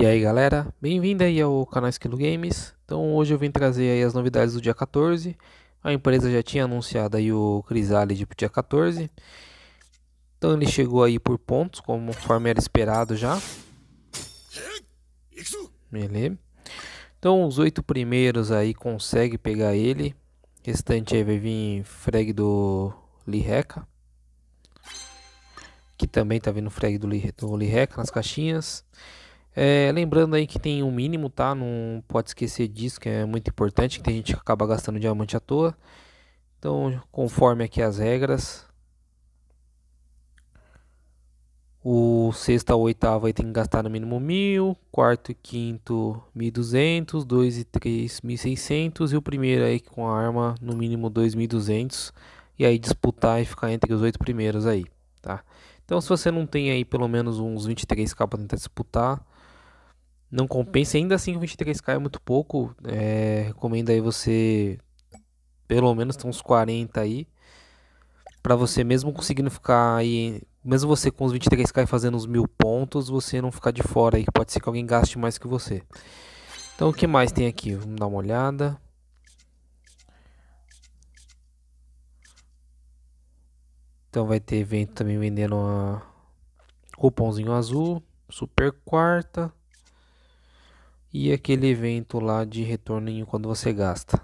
E aí galera, bem-vindo aí ao canal Esquilo Games. Então hoje eu vim trazer aí as novidades do dia 14. A empresa já tinha anunciado aí o Chrysalid pro dia 14. Então ele chegou aí por pontos, conforme era esperado já. Beleza. Então os oito primeiros aí consegue pegar ele. Restante aí vai vir frag do Lireca. Que também tá vindo frag do, Li, nas caixinhas. É, lembrando aí que tem um mínimo, tá? Não pode esquecer disso, que é muito importante, que tem gente que acaba gastando diamante à toa. Então, conforme aqui as regras, o sexta ou oitavo aí tem que gastar no mínimo mil, quarto e quinto 1.200, dois e mil 1.600 e o primeiro aí com a arma no mínimo 2.200 e aí disputar e ficar entre os oito primeiros aí, tá? Então se você não tem aí pelo menos uns 23k para tentar disputar, não compensa. Ainda assim, 23k é muito pouco. É, recomendo aí você pelo menos ter uns 40 aí. Pra você mesmo conseguindo ficar aí. Mesmo você com os 23k fazendo uns mil pontos, você não ficar de fora aí. Pode ser que alguém gaste mais que você. Então o que mais tem aqui? Vamos dar uma olhada. Então vai ter evento também vendendo a cupomzinho azul. Super quarta e aquele evento lá de retorno quando você gasta.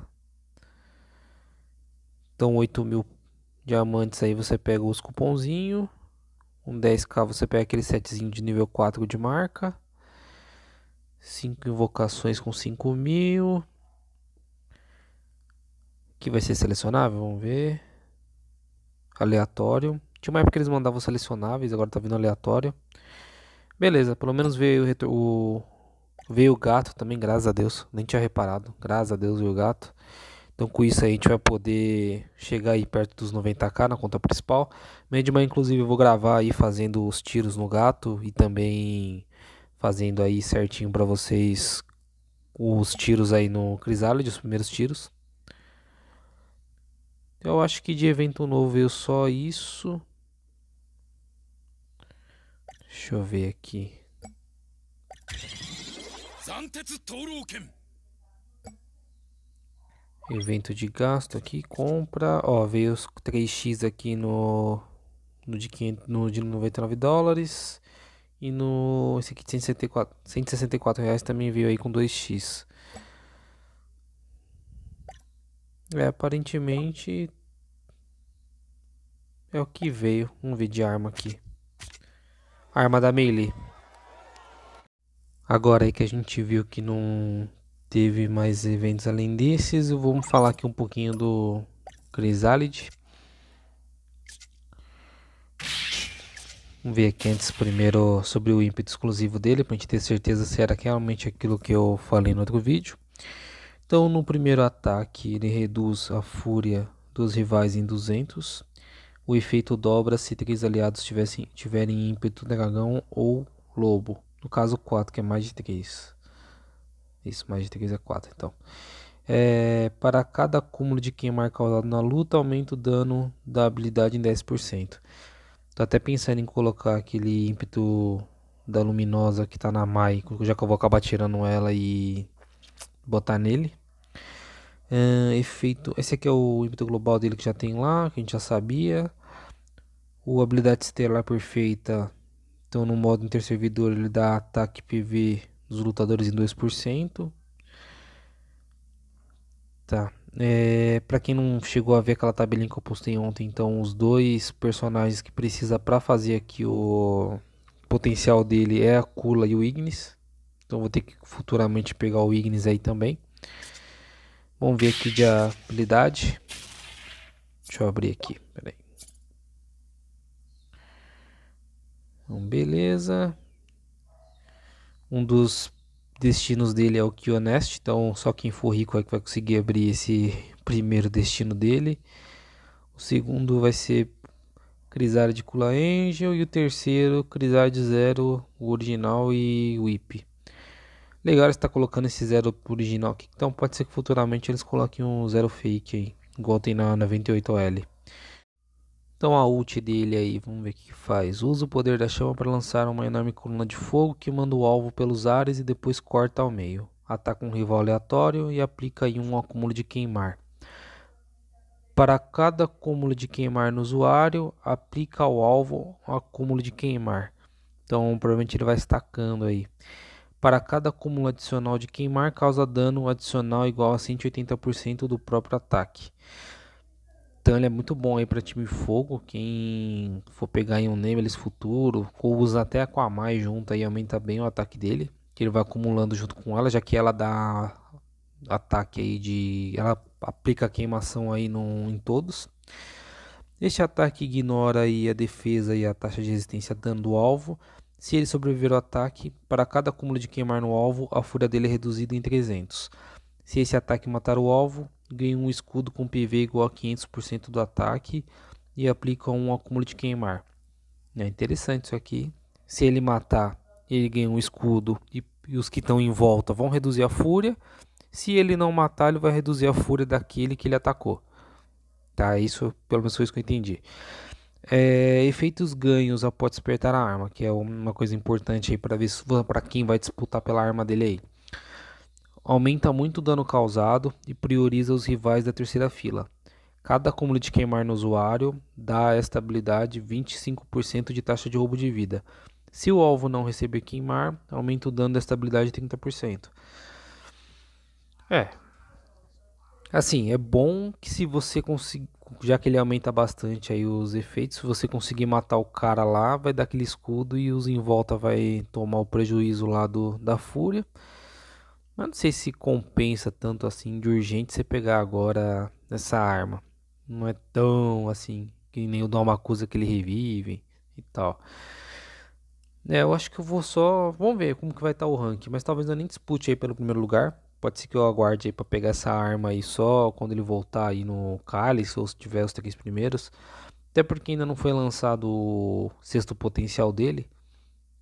Então 8 mil diamantes aí você pega os cuponzinho um 10k você pega aquele setzinho de nível 4 de marca, 5 invocações com 5 mil, que vai ser selecionável, vamos ver, aleatório, tinha uma época que eles mandavam selecionáveis, agora tá vindo aleatório. Beleza, pelo menos veio o, Veio o gato também, graças a Deus. Nem tinha reparado. Graças a Deus veio o gato. Então com isso aí a gente vai poder chegar aí perto dos 90k na conta principal. Meio de manhã, inclusive, eu vou gravar aí fazendo os tiros no gato e também fazendo aí certinho para vocês os tiros aí no Crisálide, os primeiros tiros. Eu acho que de evento novo veio só isso. Deixa eu ver aqui. Evento de gasto aqui, compra. Ó, veio os 3x aqui no, no, de, 500, no de 99 dólares. E no esse aqui de 164, 164 reais também veio aí com 2x. É, aparentemente é o que veio. Vamos ver de arma aqui. Arma da melee. Agora aí que a gente viu que não teve mais eventos além desses, vamos falar aqui um pouquinho do Chrysalid. Vamos ver aqui antes primeiro sobre o ímpeto exclusivo dele, para a gente ter certeza se era realmente aquilo que eu falei no outro vídeo. Então no primeiro ataque ele reduz a fúria dos rivais em 200. O efeito dobra se três aliados tivessem, tiverem ímpeto dragão ou lobo. No caso, 4, que é mais de 3. Isso, mais de 3 é 4, então. É, para cada acúmulo de quem marcar o na luta, aumenta o dano da habilidade em 10%. Tô até pensando em colocar aquele ímpeto da luminosa que tá na Mai, já que eu vou acabar tirando ela e botar nele. É, efeito. Esse aqui é o ímpeto global dele que já tem lá, que a gente já sabia. O habilidade estelar perfeita então no modo interservidor ele dá ataque PV dos lutadores em 2%. Tá. É, para quem não chegou a ver aquela tabelinha que eu postei ontem, então os dois personagens que precisa para fazer aqui o potencial dele é a Kula e o Ignis. Então vou ter que futuramente pegar o Ignis aí também. Vamos ver aqui de habilidade. Deixa eu abrir aqui, peraí. Então, beleza. Um dos destinos dele é o Kionest, então só quem for rico é que vai conseguir abrir esse primeiro destino dele. O segundo vai ser Crisar de Kula Angel e o terceiro Crisar de Zero, o original e o IP. Legal está colocando esse zero original aqui, então pode ser que futuramente eles coloquem um zero fake aí, igual tem na 98L. Então a ult dele aí, vamos ver o que faz. Usa o poder da chama para lançar uma enorme coluna de fogo que manda o alvo pelos ares e depois corta ao meio. Ataca um rival aleatório e aplica aí um acúmulo de queimar. Para cada acúmulo de queimar no usuário, aplica ao alvo um acúmulo de queimar. Então provavelmente ele vai estacando aí. Para cada acúmulo adicional de queimar, causa dano adicional igual a 180% do próprio ataque. Então ele é muito bom aí para time fogo. Quem for pegar em um Nemelis futuro, ou usar até a Aquamai junto aí, aumenta bem o ataque dele. Que ele vai acumulando junto com ela, já que ela dá ataque aí de. Ela aplica queimação aí no, em todos. Este ataque ignora aí a defesa e a taxa de resistência dando do alvo. Se ele sobreviver ao ataque, para cada acúmulo de queimar no alvo, a fúria dele é reduzida em 300. Se esse ataque matar o alvo, ganha um escudo com PV igual a 500% do ataque e aplica um acúmulo de queimar. É interessante isso aqui. Se ele matar, ele ganha um escudo e, e os que estão em volta vão reduzir a fúria. Se ele não matar, ele vai reduzir a fúria daquele que ele atacou. Tá, isso pelo menos foi isso que eu entendi. É, efeitos ganhos após despertar a arma, que é uma coisa importante aí para ver para quem vai disputar pela arma dele aí aumenta muito o dano causado e prioriza os rivais da terceira fila. Cada acúmulo de queimar no usuário dá a esta habilidade 25% de taxa de roubo de vida. Se o alvo não receber queimar, aumenta o dano da estabilidade 30%. É. Assim, é bom que se você conseguir, já que ele aumenta bastante aí os efeitos, se você conseguir matar o cara lá, vai dar aquele escudo e os em volta vai tomar o prejuízo lá do, da fúria. Mas não sei se compensa tanto assim de urgente você pegar agora essa arma. Não é tão assim que nem o Dalmacusa que ele revive e tal. É, eu acho que eu vou só. Vamos ver como que vai estar tá o ranking. Mas talvez eu nem dispute aí pelo primeiro lugar. Pode ser que eu aguarde aí pra pegar essa arma aí só quando ele voltar aí no Cálice ou se tiver os três primeiros. Até porque ainda não foi lançado o sexto potencial dele.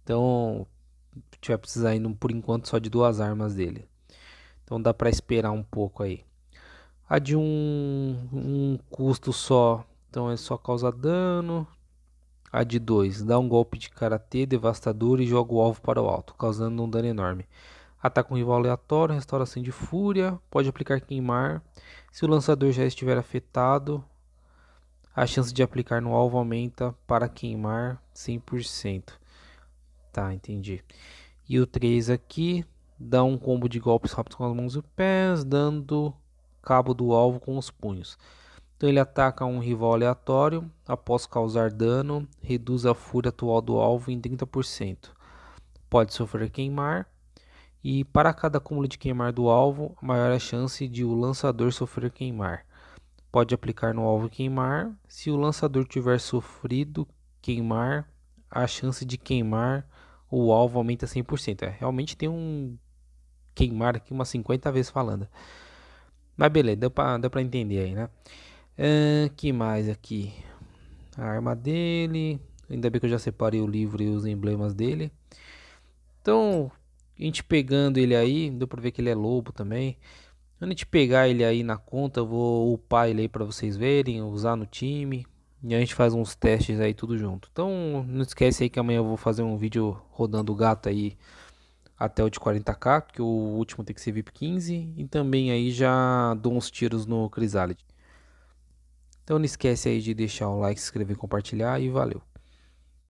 Então, tiver vai precisar por enquanto só de duas armas dele. Então dá para esperar um pouco aí. A de um, um custo só, então é só causa dano. A de 2 dá um golpe de karatê devastador e joga o alvo para o alto, causando um dano enorme. Ataca um rival aleatório, restauração de fúria, pode aplicar queimar. Se o lançador já estiver afetado, a chance de aplicar no alvo aumenta para queimar 100%. Tá, entendi. E o 3 aqui dá um combo de golpes rápidos com as mãos e os pés, dando cabo do alvo com os punhos. Então ele ataca um rival aleatório, após causar dano, reduz a fúria atual do alvo em 30%. Pode sofrer queimar, e para cada acúmulo de queimar do alvo, maior é a chance de o lançador sofrer queimar. Pode aplicar no alvo queimar, se o lançador tiver sofrido queimar, a chance de queimar o alvo aumenta 100%. É, realmente tem um queimar aqui umas 50 vezes falando. Mas beleza, deu pra, deu pra entender aí, né? Uh, que mais aqui? A arma dele. Ainda bem que eu já separei o livro e os emblemas dele. Então, a gente pegando ele aí, deu pra ver que ele é lobo também. Quando a gente pegar ele aí na conta, eu vou upar ele aí pra vocês verem, usar no time. E a gente faz uns testes aí tudo junto. Então não esquece aí que amanhã eu vou fazer um vídeo rodando o gato aí até o de 40k, que o último tem que ser VIP 15. E também aí já dou uns tiros no Chrysalid. Então não esquece aí de deixar o like, se inscrever, compartilhar e valeu.